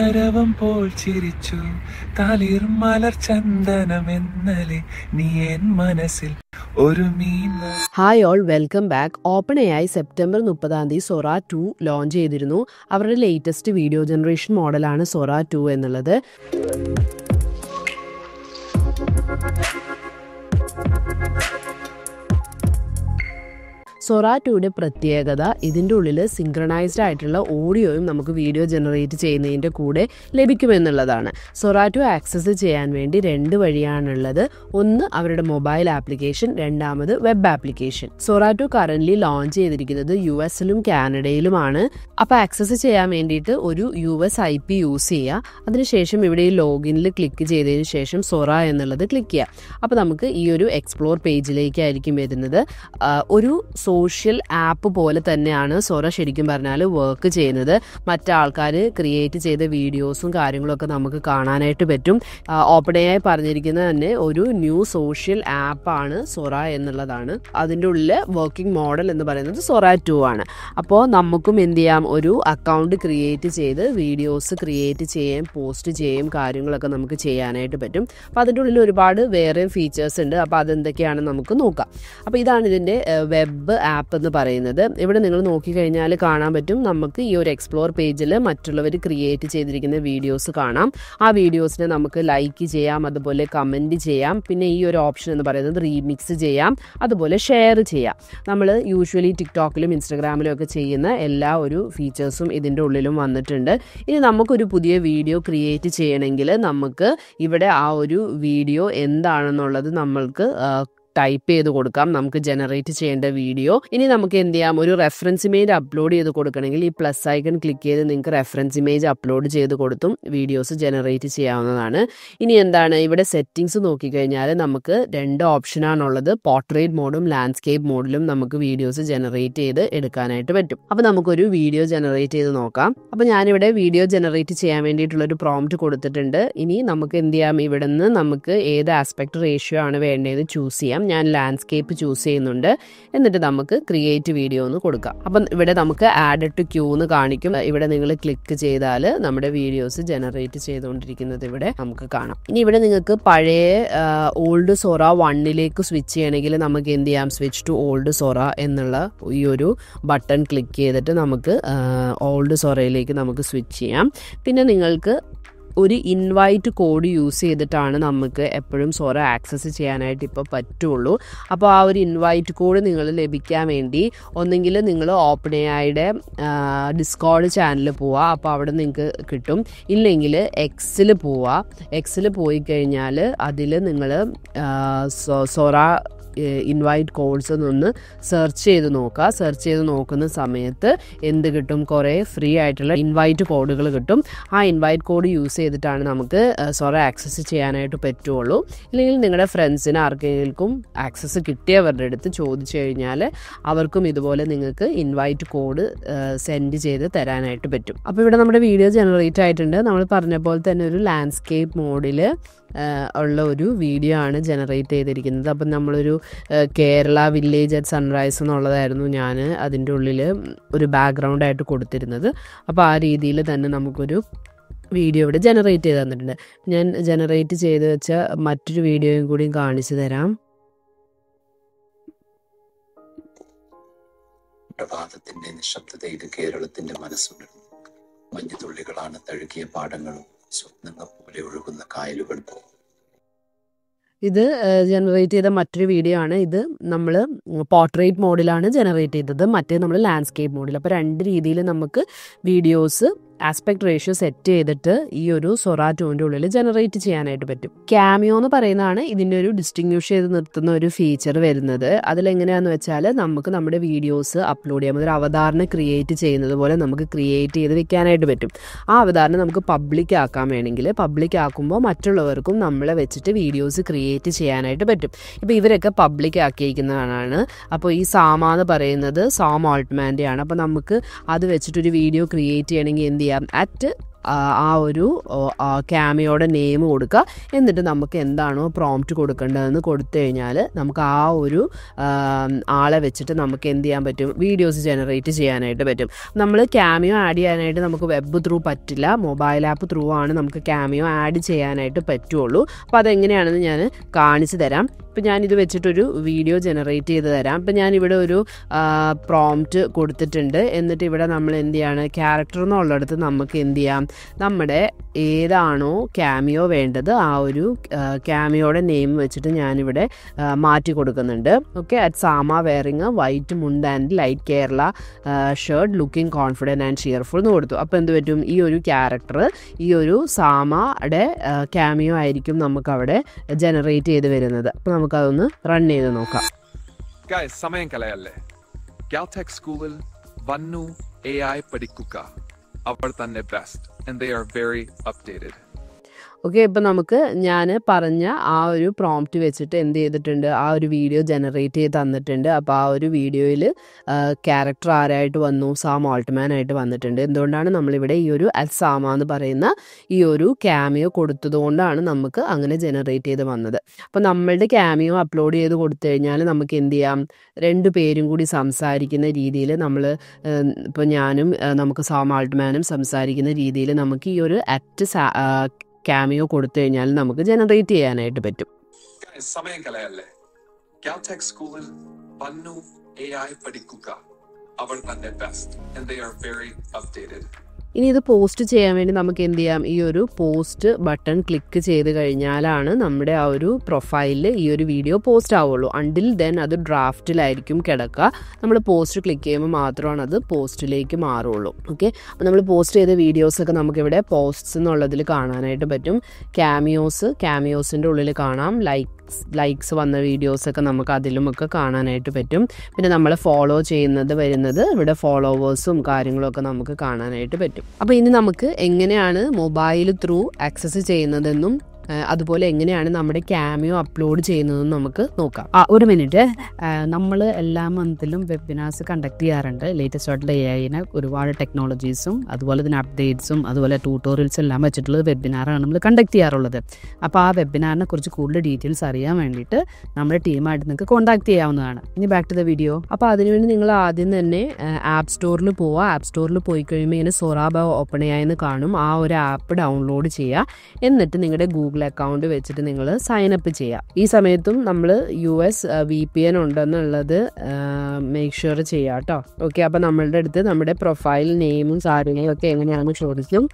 ഭരവം പോൽ ചിരിച്ചു തളിർ മലർ ചന്ദനം എന്നലെ നീ എൻ മനസ്സിൽ ഒരു hi all welcome back OpenAI ആയി സെപ്റ്റംബർ മുപ്പതാം തീയതി സൊറ ടു ലോഞ്ച് ചെയ്തിരുന്നു അവരുടെ ലേറ്റസ്റ്റ് വീഡിയോ ജനറേഷൻ മോഡലാണ് സൊറ ടു എന്നുള്ളത് സൊറാറ്റുവിൻ്റെ പ്രത്യേകത ഇതിൻ്റെ ഉള്ളിൽ സിങ്ക്രണൈസ്ഡ് ആയിട്ടുള്ള ഓഡിയോയും നമുക്ക് വീഡിയോ ജനറേറ്റ് ചെയ്യുന്നതിൻ്റെ കൂടെ ലഭിക്കുമെന്നുള്ളതാണ് സൊറാറ്റു ആക്സസ് ചെയ്യാൻ വേണ്ടി രണ്ട് വഴിയാണുള്ളത് ഒന്ന് അവരുടെ മൊബൈൽ ആപ്ലിക്കേഷൻ രണ്ടാമത് വെബ് ആപ്ലിക്കേഷൻ സൊറാറ്റു കറൻ്റ്ലി ലോഞ്ച് ചെയ്തിരിക്കുന്നത് യു എസിലും കാനഡയിലുമാണ് അപ്പോൾ ആക്സസ് ചെയ്യാൻ വേണ്ടിയിട്ട് ഒരു U S I P use ചെയ്യുക അതിനുശേഷം ഇവിടെ ഈ ലോഗിനിൽ ക്ലിക്ക് ചെയ്തതിന് ശേഷം സൊറ എന്നുള്ളത് ക്ലിക്ക് ചെയ്യുക അപ്പോൾ നമുക്ക് ഈ ഒരു എക്സ്പ്ലോർ പേജിലേക്കായിരിക്കും വരുന്നത് ഒരു സോ സോഷ്യൽ ആപ്പ് പോലെ തന്നെയാണ് സൊറ ശരിക്കും പറഞ്ഞാൽ വർക്ക് ചെയ്യുന്നത് മറ്റാൾക്കാർ ക്രിയേറ്റ് ചെയ്ത വീഡിയോസും കാര്യങ്ങളൊക്കെ നമുക്ക് കാണാനായിട്ട് പറ്റും ഓപ്പൺ ആയി പറഞ്ഞിരിക്കുന്നത് തന്നെ ഒരു ന്യൂ സോഷ്യൽ ആപ്പാണ് സൊറ എന്നുള്ളതാണ് അതിൻ്റെ ഉള്ളിൽ വർക്കിംഗ് മോഡൽ എന്ന് പറയുന്നത് സൊറ ടു ആണ് അപ്പോൾ നമുക്കും എന്ത് ചെയ്യാം ഒരു അക്കൗണ്ട് ക്രിയേറ്റ് ചെയ്ത് വീഡിയോസ് ക്രിയേറ്റ് ചെയ്യാം പോസ്റ്റ് ചെയ്യും കാര്യങ്ങളൊക്കെ നമുക്ക് ചെയ്യാനായിട്ട് പറ്റും അപ്പോൾ അതിൻ്റെ ഉള്ളിൽ ഒരുപാട് വേറെ ഫീച്ചേഴ്സ് ഉണ്ട് അപ്പോൾ അതെന്തൊക്കെയാണ് നമുക്ക് നോക്കാം അപ്പോൾ ഇതാണ് ഇതിൻ്റെ വെബ് ആപ്പ് എന്ന് പറയുന്നത് ഇവിടെ നിങ്ങൾ നോക്കിക്കഴിഞ്ഞാൽ കാണാൻ പറ്റും നമുക്ക് ഈ ഒരു എക്സ്പ്ലോർ പേജിൽ മറ്റുള്ളവർ ക്രിയേറ്റ് ചെയ്തിരിക്കുന്ന വീഡിയോസ് കാണാം ആ വീഡിയോസിനെ നമുക്ക് ലൈക്ക് ചെയ്യാം അതുപോലെ കമൻറ്റ് ചെയ്യാം പിന്നെ ഈ ഒരു ഓപ്ഷൻ എന്ന് പറയുന്നത് റീമിക്സ് ചെയ്യാം അതുപോലെ ഷെയർ ചെയ്യാം നമ്മൾ യൂഷ്വലി ടിക്ടോക്കിലും ഇൻസ്റ്റഗ്രാമിലും ഒക്കെ ചെയ്യുന്ന എല്ലാ ഒരു ഫീച്ചേഴ്സും ഇതിൻ്റെ ഉള്ളിലും വന്നിട്ടുണ്ട് ഇനി നമുക്കൊരു പുതിയ വീഡിയോ ക്രിയേറ്റ് ചെയ്യണമെങ്കിൽ നമുക്ക് ഇവിടെ ആ ഒരു വീഡിയോ എന്താണെന്നുള്ളത് നമ്മൾക്ക് ടൈപ്പ് ചെയ്ത് കൊടുക്കാം നമുക്ക് ജനറേറ്റ് ചെയ്യേണ്ട വീഡിയോ ഇനി നമുക്ക് എന്ത് ചെയ്യാം ഒരു റെഫറൻസ് ഇമേജ് അപ്ലോഡ് ചെയ്ത് കൊടുക്കണമെങ്കിൽ ഈ പ്ലസ് ഐക്കൺ ക്ലിക്ക് ചെയ്ത് നിങ്ങൾക്ക് റെഫറൻസ് ഇമേജ് അപ്ലോഡ് ചെയ്ത് കൊടുത്തും വീഡിയോസ് ജനറേറ്റ് ചെയ്യാവുന്നതാണ് ഇനി എന്താണ് ഇവിടെ സെറ്റിങ്സ് നോക്കിക്കഴിഞ്ഞാൽ നമുക്ക് രണ്ട് ഓപ്ഷനാണുള്ളത് പോർട്രേറ്റ് മോഡും ലാൻഡ്സ്കേപ്പ് മോഡിലും നമുക്ക് വീഡിയോസ് ജനറേറ്റ് ചെയ്ത് എടുക്കാനായിട്ട് പറ്റും അപ്പോൾ നമുക്കൊരു വീഡിയോ ജനറേറ്റ് ചെയ്ത് നോക്കാം അപ്പോൾ ഞാനിവിടെ വീഡിയോ ജനറേറ്റ് ചെയ്യാൻ വേണ്ടിയിട്ടുള്ള ഒരു പ്രോംപ്റ്റ് കൊടുത്തിട്ടുണ്ട് ഇനി നമുക്ക് എന്ത് ചെയ്യാം ഇവിടെ നിന്ന് നമുക്ക് ഏത് ആസ്പെക്ട് റേഷ്യോ ആണ് വേണ്ടത് ചൂസ് ചെയ്യാം ഞാൻ ലാൻഡ്സ്കേപ്പ് ചൂസ് ചെയ്യുന്നുണ്ട് എന്നിട്ട് നമുക്ക് ക്രിയേറ്റ് വീഡിയോ എന്ന് കൊടുക്കാം അപ്പം ഇവിടെ നമുക്ക് ആഡ് ടു ക്യൂ എന്ന് കാണിക്കും ഇവിടെ നിങ്ങൾ ക്ലിക്ക് ചെയ്താൽ നമ്മുടെ വീഡിയോസ് ജനറേറ്റ് ചെയ്തുകൊണ്ടിരിക്കുന്നത് ഇവിടെ നമുക്ക് കാണാം ഇനി ഇവിടെ നിങ്ങൾക്ക് പഴയ ഓൾഡ് സൊറ വണ്ണിലേക്ക് സ്വിച്ച് ചെയ്യണമെങ്കിൽ നമുക്ക് എന്ത് ചെയ്യാം സ്വിച്ച് ടു ഓൾഡ് സൊറ എന്നുള്ള ഈ ഒരു ബട്ടൺ ക്ലിക്ക് ചെയ്തിട്ട് നമുക്ക് ഓൾഡ് സൊറയിലേക്ക് നമുക്ക് സ്വിച്ച് ചെയ്യാം പിന്നെ നിങ്ങൾക്ക് ഒരു ഇൻവൈറ്റ് കോഡ് യൂസ് ചെയ്തിട്ടാണ് നമുക്ക് എപ്പോഴും സോറ ആക്സസ് ചെയ്യാനായിട്ട് ഇപ്പോൾ പറ്റുള്ളൂ അപ്പോൾ ആ ഒരു ഇൻവൈറ്റ് കോഡ് നിങ്ങൾ ലഭിക്കാൻ വേണ്ടി ഒന്നെങ്കിൽ നിങ്ങൾ ഓപ്പൺ എഐയുടെ ഡിസ്കോഡ് ചാനലിൽ പോവുക അപ്പോൾ അവിടെ നിങ്ങൾക്ക് കിട്ടും ഇല്ലെങ്കിൽ എക്സിൽ പോവുക എക്സിൽ പോയി കഴിഞ്ഞാൽ അതിൽ നിങ്ങൾ സോറ ഇൻവൈറ്റ് കോൾസ് ഒന്ന് സെർച്ച് ചെയ്ത് നോക്കുക സെർച്ച് ചെയ്ത് നോക്കുന്ന സമയത്ത് എന്ത് കിട്ടും കുറേ ഫ്രീ ആയിട്ടുള്ള ഇൻവൈറ്റ് കോഡുകൾ കിട്ടും ആ ഇൻവൈറ്റ് കോഡ് യൂസ് ചെയ്തിട്ടാണ് നമുക്ക് സോറി ആക്സസ് ചെയ്യാനായിട്ട് പറ്റുള്ളൂ ഇല്ലെങ്കിൽ നിങ്ങളുടെ ഫ്രണ്ട്സിന് ആർക്കെങ്കിലും ആക്സസ് കിട്ടിയവരുടെ അടുത്ത് ചോദിച്ചു കഴിഞ്ഞാൽ അവർക്കും ഇതുപോലെ നിങ്ങൾക്ക് ഇൻവൈറ്റ് കോഡ് സെൻഡ് ചെയ്ത് തരാനായിട്ട് പറ്റും അപ്പോൾ ഇവിടെ നമ്മുടെ വീഡിയോ ജനറേറ്റ് ആയിട്ടുണ്ട് നമ്മൾ പറഞ്ഞ പോലെ തന്നെ ഒരു ലാൻഡ്സ്കേപ്പ് മോഡിൽ ഉള്ള ഒരു വീഡിയോ ആണ് ജനറേറ്റ് ചെയ്തിരിക്കുന്നത് അപ്പം നമ്മളൊരു കേരള വില്ലേജ് അറ്റ് സൺറൈസ് എന്നുള്ളതായിരുന്നു ഞാൻ അതിൻ്റെ ഉള്ളിൽ ഒരു ബാക്ക്ഗ്രൗണ്ട് ആയിട്ട് കൊടുത്തിരുന്നത് അപ്പോൾ ആ രീതിയിൽ തന്നെ നമുക്കൊരു വീഡിയോ ഇവിടെ ജനറേറ്റ് ചെയ്ത് തന്നിട്ടുണ്ട് ഞാൻ ജനറേറ്റ് ചെയ്ത് വെച്ച മറ്റൊരു വീഡിയോയും കൂടിയും കാണിച്ചു തരാം പ്രഭാതത്തിന്റെ നിശബ്ദതയിൽ കേരളത്തിന്റെ മനസ്സുണർന്നു മഞ്ഞുതുള്ളികളാണ് തഴുകിയ പാടങ്ങളും സ്വപ്നങ്ങൾ പോലെ ഒഴുകുന്ന കായലുകൾ ഇത് ജനറേറ്റ് ചെയ്ത മറ്റൊരു വീഡിയോ ആണ് ഇത് നമ്മൾ പോർട്രേറ്റ് മോഡിലാണ് ജനറേറ്റ് ചെയ്തത് മറ്റേ നമ്മൾ ലാൻഡ്സ്കേപ്പ് മോഡിൽ അപ്പോൾ രണ്ട് രീതിയിൽ നമുക്ക് വീഡിയോസ് ആസ്പെക്ട് റേഷ്യോ സെറ്റ് ചെയ്തിട്ട് ഈ ഒരു സൊറാറ്റോന്റെ ഉള്ളിൽ ജനറേറ്റ് ചെയ്യാനായിട്ട് പറ്റും ക്യാമിയോ എന്ന് പറയുന്നതാണ് ഇതിന്റെ ഒരു ഡിസ്റ്റിങ്ഷ് ചെയ്ത് നിർത്തുന്ന ഒരു ഫീച്ചർ വരുന്നത് അതിലെങ്ങനെയാണെന്ന് വെച്ചാൽ നമുക്ക് നമ്മുടെ വീഡിയോസ് അപ്ലോഡ് ചെയ്യാൻ ഒരു അവതാരണ ക്രിയേറ്റ് ചെയ്യുന്നത് പോലെ നമുക്ക് ക്രിയേറ്റ് ചെയ്ത് വെക്കാനായിട്ട് പറ്റും ആ അവതാരണം നമുക്ക് പബ്ലിക് ആക്കാൻ വേണമെങ്കിൽ പബ്ലിക് ആക്കുമ്പോൾ മറ്റുള്ളവർക്കും നമ്മളെ വെച്ചിട്ട് വീഡിയോസ് ക്രിയേറ്റ് ചെയ്യാനായിട്ട് പറ്റും ഇപ്പോൾ ഇവരൊക്കെ പബ്ലിക് ആക്കിയിരിക്കുന്നതാണ് അപ്പോൾ ഈ സാമ എന്ന് പറയുന്നത് സാം ഓൾട്ട്മാൻ്റെ ആണ് അപ്പോൾ നമുക്ക് അത് വെച്ചിട്ടൊരു വീഡിയോ ക്രിയേറ്റ് ചെയ്യണമെങ്കിൽ എന്ത് media at ആ ഒരു ക്യാമിയോടെ നെയിം കൊടുക്കുക എന്നിട്ട് നമുക്ക് എന്താണോ പ്രോംപ്റ്റ് കൊടുക്കേണ്ടതെന്ന് കൊടുത്തു കഴിഞ്ഞാൽ നമുക്ക് ആ ഒരു ആളെ വെച്ചിട്ട് നമുക്ക് എന്ത് ചെയ്യാൻ പറ്റും വീഡിയോസ് ജനറേറ്റ് ചെയ്യാനായിട്ട് പറ്റും നമ്മൾ ക്യാമിയോ ആഡ് ചെയ്യാനായിട്ട് നമുക്ക് വെബ് ത്രൂ പറ്റില്ല മൊബൈൽ ആപ്പ് ത്രൂ ആണ് നമുക്ക് ക്യാമിയോ ആഡ് ചെയ്യാനായിട്ട് പറ്റുള്ളൂ അപ്പോൾ അതെങ്ങനെയാണെന്ന് ഞാൻ കാണിച്ചു തരാം ഇപ്പം ഞാനിത് വെച്ചിട്ടൊരു വീഡിയോ ജനറേറ്റ് ചെയ്ത് തരാം ഇപ്പം ഞാനിവിടെ ഒരു പ്രോംപ്റ്റ് കൊടുത്തിട്ടുണ്ട് എന്നിട്ട് ഇവിടെ നമ്മൾ എന്ത് ചെയ്യാണ് ക്യാരക്ടർ എന്നുള്ളടത്ത് നമുക്ക് എന്ത് ചെയ്യാം നമ്മുടെ ഏതാണോ ക്യാമിയോ വേണ്ടത് ആ ഒരു ക്യാമിയോടെ നെയിം വെച്ചിട്ട് ഞാനിവിടെ മാറ്റി കൊടുക്കുന്നുണ്ട് okay at Sama wearing white mundu and light Kerala shirt looking confident and cheerful എന്ന് കൊടുത്തു അപ്പോൾ എന്ത് പറ്റും ഈ ഒരു ക്യാരക്ടർ ഈ ഒരു സാമയുടെ ക്യാമിയോ ആയിരിക്കും നമുക്കവിടെ ജനറേറ്റ് ചെയ്ത് വരുന്നത് അപ്പോൾ നമുക്കതൊന്ന് റൺ ചെയ്ത് നോക്കാം സമയം കലയല്ലേ സ്കൂളിൽ വന്നു എ ആയി പഠിക്കുക are Nebest, best, and they are very updated. Okay ഇപ്പം നമുക്ക് ഞാൻ പറഞ്ഞ ആ ഒരു പ്രോംപ്റ്റ് വെച്ചിട്ട് എന്ത് ചെയ്തിട്ടുണ്ട് ആ ഒരു വീഡിയോ ജനറേറ്റ് ചെയ്ത് തന്നിട്ടുണ്ട് അപ്പോൾ ആ ഒരു വീഡിയോയിൽ ക്യാരക്ടർ ആരായിട്ട് വന്നു സാം ആൾട്ട്മാൻ ആയിട്ട് വന്നിട്ടുണ്ട് എന്തുകൊണ്ടാണ് നമ്മളിവിടെ ഈ ഒരു അൽ സാമ എന്ന് പറയുന്ന ഈ ഒരു ക്യാമിയോ കൊടുത്തതുകൊണ്ടാണ് നമുക്ക് അങ്ങനെ ജനറേറ്റ് ചെയ്ത് വന്നത് അപ്പോൾ നമ്മളുടെ ക്യാമിയോ അപ്ലോഡ് ചെയ്ത് കൊടുത്തു കഴിഞ്ഞാൽ നമുക്ക് എന്ത് ചെയ്യാം രണ്ട് പേരും കൂടി സംസാരിക്കുന്ന രീതിയിൽ നമ്മൾ ഇപ്പോൾ ഞാനും നമുക്ക് സാം ആൾട്ട്മാനും സംസാരിക്കുന്ന രീതിയിൽ നമുക്ക് ഈ ഒരു അറ്റ് ക്യാമിയോ കൊടുത്തു കഴിഞ്ഞാൽ നമുക്ക് ജനറേറ്റ് ചെയ്യാനായിട്ട് പറ്റും സമയം കളയല്ലേ കാൽടെക് സ്കൂളിൽ പന്നു എ പഠിക്കുക അവർ തന്റെ best and they are very updated ഇനി ഇത് പോസ്റ്റ് ചെയ്യാൻ വേണ്ടി നമുക്ക് എന്ത് ചെയ്യാം ഈ ഒരു പോസ്റ്റ് ബട്ടൺ ക്ലിക്ക് ചെയ്ത് കഴിഞ്ഞാലാണ് നമ്മുടെ ആ ഒരു പ്രൊഫൈലിൽ ഈ ഒരു വീഡിയോ പോസ്റ്റ് ആവുള്ളൂ അണ്ടിൽ ദെൻ അത് ഡ്രാഫ്റ്റിലായിരിക്കും കിടക്കുക നമ്മൾ പോസ്റ്റ് ക്ലിക്ക് ചെയ്യുമ്പോൾ മാത്രമാണ് അത് പോസ്റ്റിലേക്ക് മാറുള്ളൂ ഓക്കെ അപ്പോൾ നമ്മൾ പോസ്റ്റ് ചെയ്ത വീഡിയോസൊക്കെ നമുക്കിവിടെ പോസ്റ്റ്സ് എന്നുള്ളതിൽ കാണാനായിട്ട് പറ്റും ക്യാമിയോസ് ക്യാമിയോസിൻ്റെ ഉള്ളിൽ കാണാം ലൈക്ക് ലൈക്സ് വന്ന വീഡിയോസൊക്കെ നമുക്ക് അതിലുമൊക്കെ കാണാനായിട്ട് പറ്റും പിന്നെ നമ്മൾ ഫോളോ ചെയ്യുന്നത് വരുന്നത് ഇവിടെ ഫോളോവേഴ്സും കാര്യങ്ങളൊക്കെ നമുക്ക് കാണാനായിട്ട് പറ്റും അപ്പോൾ ഇനി നമുക്ക് എങ്ങനെയാണ് മൊബൈൽ ത്രൂ ആക്സസ് ചെയ്യുന്നതെന്നും അതുപോലെ എങ്ങനെയാണ് നമ്മുടെ ക്യാമിയോ അപ്ലോഡ് ചെയ്യുന്നതെന്ന് നമുക്ക് നോക്കാം ആ ഒരു മിനിറ്റ് നമ്മൾ എല്ലാ മന്തിലും വെബിനാർസ് കണ്ടക്ട് ചെയ്യാറുണ്ട് ലേറ്റസ്റ്റ് ആയിട്ടുള്ള എ ഐനെ ഒരുപാട് ടെക്നോളജീസും അതുപോലെ തന്നെ അപ്ഡേറ്റ്സും അതുപോലെ ട്യൂട്ടോറിയൽസും എല്ലാം വെച്ചിട്ടുള്ള വെബിനാറാണ് നമ്മൾ കണ്ടക്ട് ചെയ്യാറുള്ളത് അപ്പോൾ ആ വെബിനാറിനെ കുറിച്ച് കൂടുതൽ ഡീറ്റെയിൽസ് അറിയാൻ വേണ്ടിയിട്ട് നമ്മുടെ ടീമായിട്ട് നിങ്ങൾക്ക് കോൺടാക്ട് ചെയ്യാവുന്നതാണ് ഇനി ബാക്ക് ടു ദ വീഡിയോ അപ്പോൾ അതിനുവേണ്ടി നിങ്ങൾ ആദ്യം തന്നെ ആപ്പ് സ്റ്റോറിൽ പോവുക ആപ്പ് സ്റ്റോറിൽ പോയി കഴിയുമ്പോൾ ഇങ്ങനെ സൊറാബ ഓപ്പൺ ചെയ്യാമെന്ന് കാണും ആ ഒരു ആപ്പ് ഡൗൺലോഡ് ചെയ്യുക എന്നിട്ട് നിങ്ങളുടെ ഗൂഗിൾ ഗൂഗിൾ അക്കൗണ്ട് വെച്ചിട്ട് നിങ്ങൾ സൈൻ അപ്പ് ചെയ്യുക ഈ സമയത്തും നമ്മൾ U S V P N ഉണ്ടെന്നുള്ളത് മേക്ക് uh, ഷുവർ ചെയ്യാം കേട്ടോ ഓക്കെ അപ്പോൾ നമ്മളുടെ അടുത്ത് നമ്മുടെ പ്രൊഫൈൽ നെയിമും കാര്യങ്ങളും ഒക്കെ എങ്ങനെയാണെന്ന് ചോദിച്ചും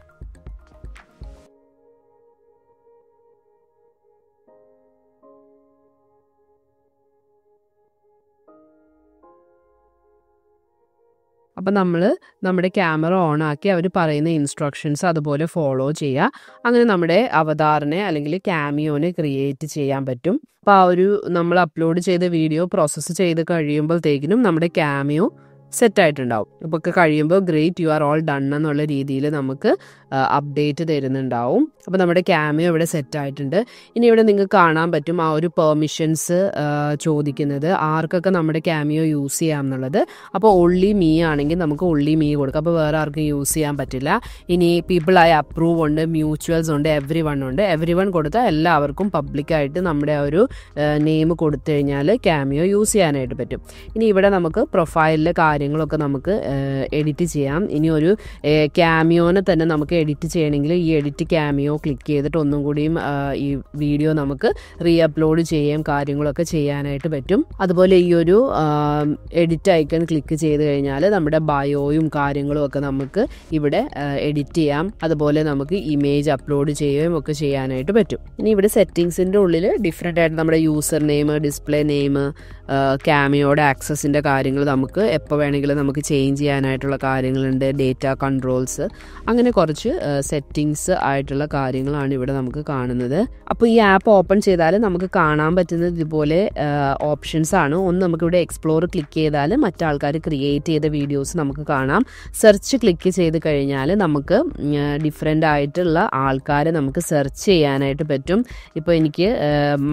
അപ്പം നമ്മൾ നമ്മുടെ ക്യാമറ ഓൺ ആക്കി അവർ പറയുന്ന ഇൻസ്ട്രക്ഷൻസ് അതുപോലെ ഫോളോ ചെയ്യുക അങ്ങനെ നമ്മുടെ അവതാറിനെ അല്ലെങ്കിൽ ക്യാമിയോനെ ക്രിയേറ്റ് ചെയ്യാൻ പറ്റും അപ്പോൾ ആ ഒരു നമ്മൾ അപ്ലോഡ് ചെയ്ത വീഡിയോ പ്രോസസ്സ് ചെയ്ത് കഴിയുമ്പോഴത്തേക്കിനും നമ്മുടെ ക്യാമിയോ സെറ്റായിട്ടുണ്ടാവും അപ്പോൾ കഴിയുമ്പോൾ great you are all done എന്നുള്ള രീതിയിൽ നമുക്ക് അപ്ഡേറ്റ് തരുന്നുണ്ടാവും അപ്പോൾ നമ്മുടെ ക്യാമിയോ ഇവിടെ സെറ്റായിട്ടുണ്ട് ഇനി ഇവിടെ നിങ്ങൾക്ക് കാണാൻ പറ്റും ആ ഒരു പെർമിഷൻസ് ചോദിക്കുന്നത് ആർക്കൊക്കെ നമ്മുടെ ക്യാമിയോ യൂസ് ചെയ്യാം എന്നുള്ളത് അപ്പോൾ ഉള്ളി മീ ആണെങ്കിൽ നമുക്ക് ഉള്ളി മീ കൊടുക്കാം അപ്പോൾ വേറെ ആർക്കും യൂസ് ചെയ്യാൻ പറ്റില്ല ഇനി പീപ്പിൾ ആയി അപ്രൂവ് ഉണ്ട് മ്യൂച്വൽസ് ഉണ്ട് എവ്രി വൺ ഉണ്ട് എവ്രി വൺ കൊടുത്താൽ എല്ലാവർക്കും പബ്ലിക്കായിട്ട് നമ്മുടെ ആ ഒരു നെയിം കൊടുത്തു കഴിഞ്ഞാൽ ക്യാമിയോ യൂസ് ചെയ്യാനായിട്ട് പറ്റും ഇനി ഇവിടെ നമുക്ക് പ്രൊഫൈലിൽ കാര്യം കാര്യങ്ങളൊക്കെ നമുക്ക് എഡിറ്റ് ചെയ്യാം ഇനി ഒരു ക്യാമിയോനെ തന്നെ നമുക്ക് എഡിറ്റ് ചെയ്യണമെങ്കിൽ ഈ എഡിറ്റ് ക്യാമിയോ ക്ലിക്ക് ചെയ്തിട്ട് ഒന്നും കൂടിയും ഈ വീഡിയോ നമുക്ക് റീ അപ്ലോഡ് ചെയ്യാം കാര്യങ്ങളൊക്കെ ചെയ്യാനായിട്ട് പറ്റും അതുപോലെ ഈ ഒരു എഡിറ്റ് ഐക്കൺ ക്ലിക്ക് ചെയ്ത് കഴിഞ്ഞാൽ നമ്മുടെ ബയോയും കാര്യങ്ങളും ഒക്കെ നമുക്ക് ഇവിടെ എഡിറ്റ് ചെയ്യാം അതുപോലെ നമുക്ക് ഇമേജ് അപ്ലോഡ് ചെയ്യുകയും ഒക്കെ ചെയ്യാനായിട്ട് പറ്റും ഇനി ഇവിടെ സെറ്റിങ്സിൻ്റെ ഉള്ളിൽ ഡിഫറെൻ്റ് ആയിട്ട് നമ്മുടെ യൂസർ നെയിം ഡിസ്പ്ലേ നെയിം ക്യാമിയോടെ ആക്സസിൻ്റെ കാര്യങ്ങൾ നമുക്ക് എപ്പോൾ വേണം വേണമെങ്കിൽ നമുക്ക് ചേഞ്ച് ചെയ്യാനായിട്ടുള്ള കാര്യങ്ങളുണ്ട് ഡേറ്റ കൺട്രോൾസ് അങ്ങനെ കുറച്ച് സെറ്റിങ്സ് ആയിട്ടുള്ള കാര്യങ്ങളാണ് ഇവിടെ നമുക്ക് കാണുന്നത് അപ്പോൾ ഈ ആപ്പ് ഓപ്പൺ ചെയ്താൽ നമുക്ക് കാണാൻ പറ്റുന്നത് ഇതുപോലെ ഓപ്ഷൻസ് ആണ് ഒന്ന് നമുക്കിവിടെ എക്സ്പ്ലോർ ക്ലിക്ക് ചെയ്താൽ മറ്റാൾക്കാർ ക്രിയേറ്റ് ചെയ്ത വീഡിയോസ് നമുക്ക് കാണാം സെർച്ച് ക്ലിക്ക് ചെയ്ത് കഴിഞ്ഞാൽ നമുക്ക് ഡിഫറെൻ്റ് ആയിട്ടുള്ള ആൾക്കാരെ നമുക്ക് സെർച്ച് ചെയ്യാനായിട്ട് പറ്റും ഇപ്പോൾ എനിക്ക്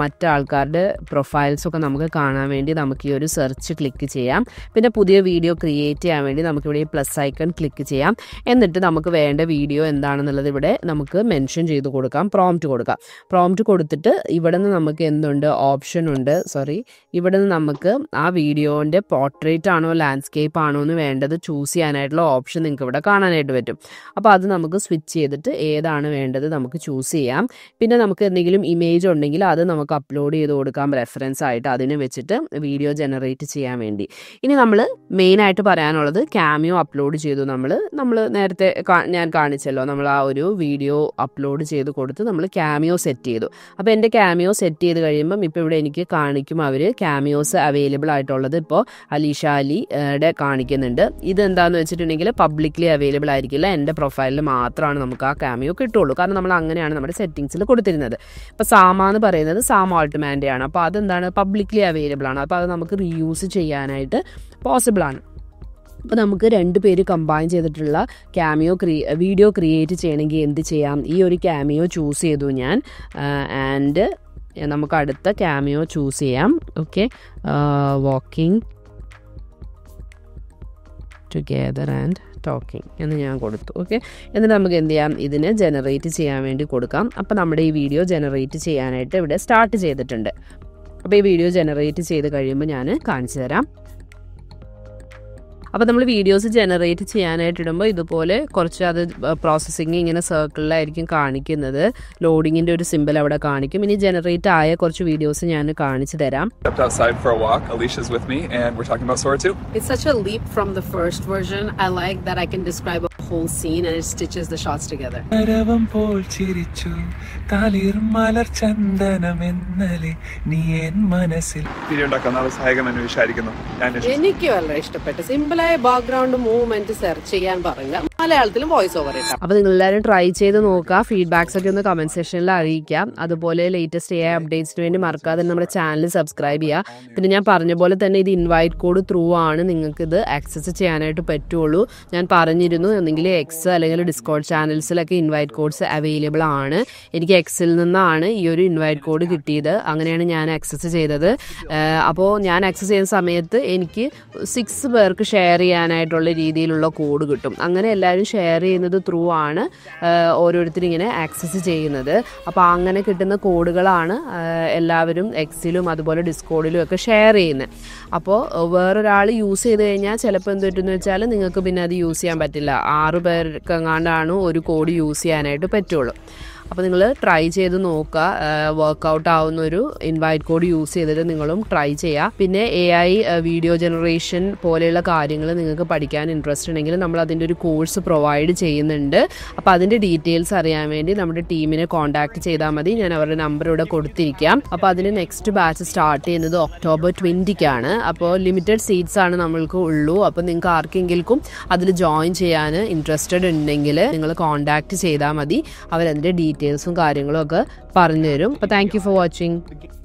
മറ്റാൾക്കാരുടെ പ്രൊഫൈൽസൊക്കെ നമുക്ക് കാണാൻ വേണ്ടി നമുക്ക് ഈ ഒരു സെർച്ച് ക്ലിക്ക് ചെയ്യാം പിന്നെ പുതിയ വീഡിയോ വീഡിയോ ക്രിയേറ്റ് ചെയ്യാൻ വേണ്ടി നമുക്കിവിടെ ഈ പ്ലസ് ഐക്കൺ ക്ലിക്ക് ചെയ്യാം എന്നിട്ട് നമുക്ക് വേണ്ട വീഡിയോ എന്താണെന്നുള്ളത് ഇവിടെ നമുക്ക് മെൻഷൻ ചെയ്ത് കൊടുക്കാം പ്രോംപ്റ്റ് കൊടുക്കാം പ്രോംപ്റ്റ് കൊടുത്തിട്ട് ഇവിടെ നിന്ന് നമുക്ക് എന്തുണ്ട് ഓപ്ഷൻ ഉണ്ട് സോറി ഇവിടെ നിന്ന് നമുക്ക് ആ വീഡിയോൻ്റെ പോർട്രേറ്റ് ആണോ ലാൻഡ്സ്കേപ്പ് ആണോ എന്ന് വേണ്ടത് ചൂസ് ചെയ്യാനായിട്ടുള്ള ഓപ്ഷൻ നിങ്ങൾക്ക് ഇവിടെ കാണാനായിട്ട് പറ്റും അപ്പോൾ അത് നമുക്ക് സ്വിച്ച് ചെയ്തിട്ട് ഏതാണ് വേണ്ടത് നമുക്ക് ചൂസ് ചെയ്യാം പിന്നെ നമുക്ക് എന്തെങ്കിലും ഇമേജ് ഉണ്ടെങ്കിൽ അത് നമുക്ക് അപ്ലോഡ് ചെയ്ത് കൊടുക്കാം റെഫറൻസ് ആയിട്ട് അതിനെ വെച്ചിട്ട് വീഡിയോ ജനറേറ്റ് ചെയ്യാൻ വേണ്ടി ഇനി നമ്മൾ മെയിൻ മെയിനായിട്ട് പറയാനുള്ളത് ക്യാമിയോ അപ്ലോഡ് ചെയ്തു നമ്മൾ നമ്മൾ നേരത്തെ ഞാൻ കാണിച്ചല്ലോ നമ്മൾ ആ ഒരു വീഡിയോ അപ്ലോഡ് ചെയ്ത് കൊടുത്ത് നമ്മൾ ക്യാമിയോ സെറ്റ് ചെയ്തു അപ്പോൾ എൻ്റെ ക്യാമിയോ സെറ്റ് ചെയ്ത് കഴിയുമ്പം ഇപ്പോൾ ഇവിടെ എനിക്ക് കാണിക്കും അവർ ക്യാമിയോസ് അവൈലബിൾ ആയിട്ടുള്ളത് ഇപ്പോൾ അലീഷ അലിയുടെ കാണിക്കുന്നുണ്ട് ഇതെന്താന്ന് വെച്ചിട്ടുണ്ടെങ്കിൽ പബ്ലിക്ലി അവൈലബിൾ ആയിരിക്കില്ല എൻ്റെ പ്രൊഫൈലിൽ മാത്രമാണ് നമുക്ക് ആ ക്യാമിയോ കിട്ടുള്ളൂ കാരണം നമ്മൾ അങ്ങനെയാണ് നമ്മുടെ സെറ്റിങ്സിൽ കൊടുത്തിരുന്നത് ഇപ്പോൾ സാമ എന്ന് പറയുന്നത് സാം ആൾട്ട്മാൻ്റെ ആണ് അപ്പോൾ അതെന്താണ് പബ്ലിക്ലി അവൈലബിൾ ആണ് അപ്പോൾ അത് നമുക്ക് റീയൂസ് ചെയ്യാനായിട്ട് പോസിബിളാണ് അപ്പോൾ നമുക്ക് രണ്ട് പേര് കമ്പൈൻ ചെയ്തിട്ടുള്ള ക്യാമിയോ ക്രിയ വീഡിയോ ക്രിയേറ്റ് ചെയ്യണമെങ്കിൽ എന്ത് ചെയ്യാം ഈ ഒരു ക്യാമിയോ ചൂസ് ചെയ്തു ഞാൻ ആൻഡ് നമുക്ക് അടുത്ത ക്യാമിയോ ചൂസ് ചെയ്യാം okay walking together and talking എന്ന് ഞാൻ കൊടുത്തു ഓക്കെ എന്നിട്ട് നമുക്ക് എന്ത് ചെയ്യാം ഇതിന് ജനറേറ്റ് ചെയ്യാൻ വേണ്ടി കൊടുക്കാം അപ്പോൾ നമ്മുടെ ഈ വീഡിയോ ജനറേറ്റ് ചെയ്യാനായിട്ട് ഇവിടെ സ്റ്റാർട്ട് ചെയ്തിട്ടുണ്ട് അപ്പോൾ ഈ വീഡിയോ ജനറേറ്റ് ചെയ്ത് കഴിയുമ്പോൾ ഞാൻ കാണിച്ചു തരാം അപ്പോൾ നമ്മൾ വീഡിയോസ് ജനറേറ്റ് ചെയ്യാനായിട്ട് ഇടുമ്പോൾ ഇതുപോലെ കുറച്ച് അത് പ്രോസസ്സിങ് ഇങ്ങനെ സർക്കിളിലായിരിക്കും കാണിക്കുന്നത് ലോഡിങ്ങിൻ്റെ ഒരു സിമ്പിൾ അവിടെ കാണിക്കും ഇനി ജനറേറ്റ് ആയ കുറച്ച് വീഡിയോസ് ഞാൻ കാണിച്ചു തരാം It's such a leap from the first version. I like that I can describe a whole scene and it stitches the shots together. പോൽ ചിരിച്ചു മലർ മനസ്സിൽ വളരെ ഇഷ്ടപ്പെട്ടു സിമ്പിൾ ഡിജിറ്റലായ ബാക്ക്ഗ്രൗണ്ട് മൂവ്മെന്റ് സെർച്ച് ചെയ്യാൻ പറയുക മലയാളത്തിലും വോയിസ് ഓവർ ഇട്ടാ അപ്പൊ നിങ്ങൾ എല്ലാവരും ട്രൈ ചെയ്ത് നോക്കുക ഫീഡ്ബാക്സ് ഒക്കെ ഒന്ന് കമന്റ് സെക്ഷനിൽ അറിയിക്കാം അതുപോലെ ലേറ്റസ്റ്റ് എ അപ്ഡേറ്റ്സിന് വേണ്ടി മറക്കാതെ നമ്മുടെ ചാനൽ സബ്സ്ക്രൈബ് ചെയ്യുക പിന്നെ ഞാൻ പറഞ്ഞ പോലെ തന്നെ ഇത് ഇൻവൈറ്റ് കോഡ് ത്രൂ ആണ് നിങ്ങൾക്ക് ഇത് ആക്സസ് ചെയ്യാനായിട്ട് പറ്റുള്ളൂ ഞാൻ പറഞ്ഞിരുന്നു ഒന്നെങ്കിൽ എക്സ് അല്ലെങ്കിൽ ഡിസ്കോഡ് ചാനൽസിലൊക്കെ ഇൻവൈറ്റ് കോഡ്സ് അവൈലബിൾ ആണ് എനിക്ക് എക്സിൽ നിന്നാണ് ഈ ഒരു ഇൻവൈറ്റ് കോഡ് കിട്ടിയത് അങ്ങനെയാണ് ഞാൻ ആക്സസ് ചെയ്തത് അപ്പോൾ ഞാൻ ആക്സസ് ചെയ്യുന്ന സമയത്ത് എനിക്ക് സിക്സ് പേർക്ക് ഷെയർ ചെയ്യാനായിട്ടുള്ള രീതിയിലുള്ള കോഡ് കിട്ടും അങ്ങനെ എല്ലാ എല്ലാവരും ഷെയർ ചെയ്യുന്നത് ത്രൂ ആണ് ഇങ്ങനെ ആക്സസ് ചെയ്യുന്നത് അപ്പോൾ അങ്ങനെ കിട്ടുന്ന കോഡുകളാണ് എല്ലാവരും എക്സിലും അതുപോലെ ഡിസ്കോഡിലും ഒക്കെ ഷെയർ ചെയ്യുന്നത് അപ്പോൾ വേറൊരാൾ യൂസ് ചെയ്ത് കഴിഞ്ഞാൽ ചിലപ്പോൾ എന്ത് പറ്റുമെന്ന് വെച്ചാൽ നിങ്ങൾക്ക് പിന്നെ അത് യൂസ് ചെയ്യാൻ പറ്റില്ല ആറ് പേർക്കെങ്ങാണ്ടാണ് ഒരു കോഡ് യൂസ് ചെയ്യാനായിട്ട് പറ്റുള്ളൂ അപ്പോൾ നിങ്ങൾ ട്രൈ ചെയ്ത് നോക്കുക വർക്ക്ഔട്ട് ആവുന്ന ഒരു ഇൻവൈറ്റ് കോഡ് യൂസ് ചെയ്തിട്ട് നിങ്ങളും ട്രൈ ചെയ്യുക പിന്നെ എ ഐ വീഡിയോ ജനറേഷൻ പോലെയുള്ള കാര്യങ്ങൾ നിങ്ങൾക്ക് പഠിക്കാൻ ഇൻട്രസ്റ്റ് ഉണ്ടെങ്കിൽ നമ്മൾ അതിൻ്റെ ഒരു കോഴ്സ് പ്രൊവൈഡ് ചെയ്യുന്നുണ്ട് അപ്പോൾ അതിൻ്റെ ഡീറ്റെയിൽസ് അറിയാൻ വേണ്ടി നമ്മുടെ ടീമിനെ കോൺടാക്ട് ചെയ്താൽ മതി ഞാൻ അവരുടെ നമ്പർ ഇവിടെ കൊടുത്തിരിക്കാം അപ്പോൾ അതിന് നെക്സ്റ്റ് ബാച്ച് സ്റ്റാർട്ട് ചെയ്യുന്നത് ഒക്ടോബർ ട്വൻറ്റിക്കാണ് അപ്പോൾ ലിമിറ്റഡ് സീറ്റ്സ് ആണ് നമ്മൾക്ക് ഉള്ളൂ അപ്പോൾ നിങ്ങൾക്ക് ആർക്കെങ്കിലും അതിൽ ജോയിൻ ചെയ്യാൻ ഇൻട്രസ്റ്റഡ് ഉണ്ടെങ്കിൽ നിങ്ങൾ കോൺടാക്ട് ചെയ്താൽ മതി അവരതിൻ്റെ ഡീറ്റെയിൽസ് ഡീറ്റെയിൽസും കാര്യങ്ങളും ഒക്കെ പറഞ്ഞുതരും തരും അപ്പോൾ താങ്ക് ഫോർ വാച്ചിങ്